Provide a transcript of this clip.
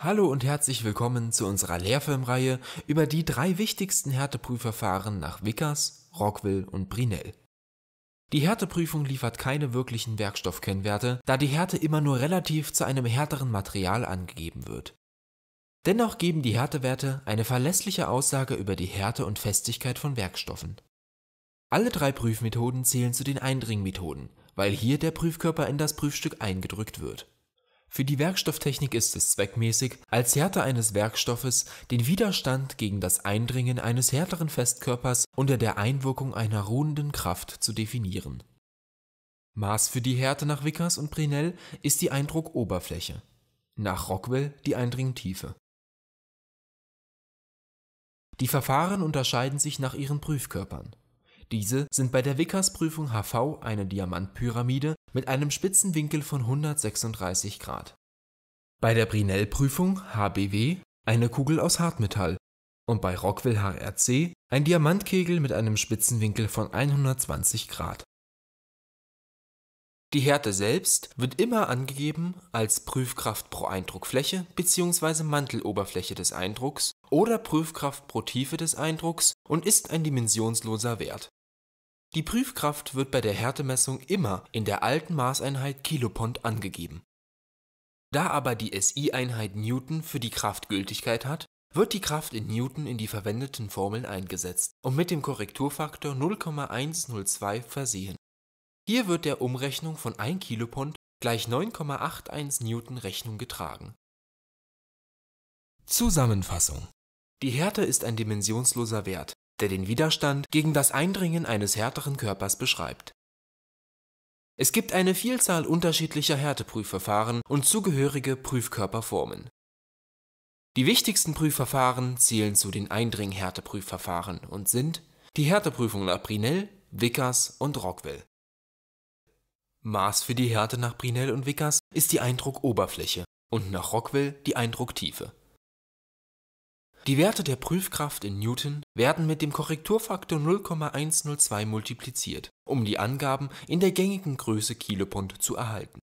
Hallo und herzlich willkommen zu unserer Lehrfilmreihe über die drei wichtigsten Härteprüfverfahren nach Vickers, Rockwell und Brinell. Die Härteprüfung liefert keine wirklichen Werkstoffkennwerte, da die Härte immer nur relativ zu einem härteren Material angegeben wird. Dennoch geben die Härtewerte eine verlässliche Aussage über die Härte und Festigkeit von Werkstoffen. Alle drei Prüfmethoden zählen zu den Eindringmethoden, weil hier der Prüfkörper in das Prüfstück eingedrückt wird. Für die Werkstofftechnik ist es zweckmäßig, als Härte eines Werkstoffes den Widerstand gegen das Eindringen eines härteren Festkörpers unter der Einwirkung einer ruhenden Kraft zu definieren. Maß für die Härte nach Vickers und Brinell ist die Eindruckoberfläche, nach Rockwell die Eindringtiefe. Die Verfahren unterscheiden sich nach ihren Prüfkörpern. Diese sind bei der Vickers-Prüfung HV eine Diamantpyramide mit einem Spitzenwinkel von 136 Grad. Bei der Brinell-Prüfung HBW eine Kugel aus Hartmetall und bei Rockwell HRC ein Diamantkegel mit einem Spitzenwinkel von 120 Grad. Die Härte selbst wird immer angegeben als Prüfkraft pro Eindruckfläche bzw. Manteloberfläche des Eindrucks oder Prüfkraft pro Tiefe des Eindrucks und ist ein dimensionsloser Wert. Die Prüfkraft wird bei der Härtemessung immer in der alten Maßeinheit Kilopond angegeben. Da aber die SI-Einheit Newton für die Kraft Gültigkeit hat, wird die Kraft in Newton in die verwendeten Formeln eingesetzt und mit dem Korrekturfaktor 0,102 versehen. Hier wird der Umrechnung von 1 Kilopond gleich 9,81 Newton Rechnung getragen. Zusammenfassung Die Härte ist ein dimensionsloser Wert, der den Widerstand gegen das Eindringen eines härteren Körpers beschreibt. Es gibt eine Vielzahl unterschiedlicher Härteprüfverfahren und zugehörige Prüfkörperformen. Die wichtigsten Prüfverfahren zählen zu den Eindring-Härteprüfverfahren und sind die Härteprüfung nach Brinell, Vickers und Rockwell. Maß für die Härte nach Brinell und Vickers ist die Eindruckoberfläche und nach Rockwell die Eindrucktiefe. Die Werte der Prüfkraft in Newton werden mit dem Korrekturfaktor 0,102 multipliziert, um die Angaben in der gängigen Größe Kilopond zu erhalten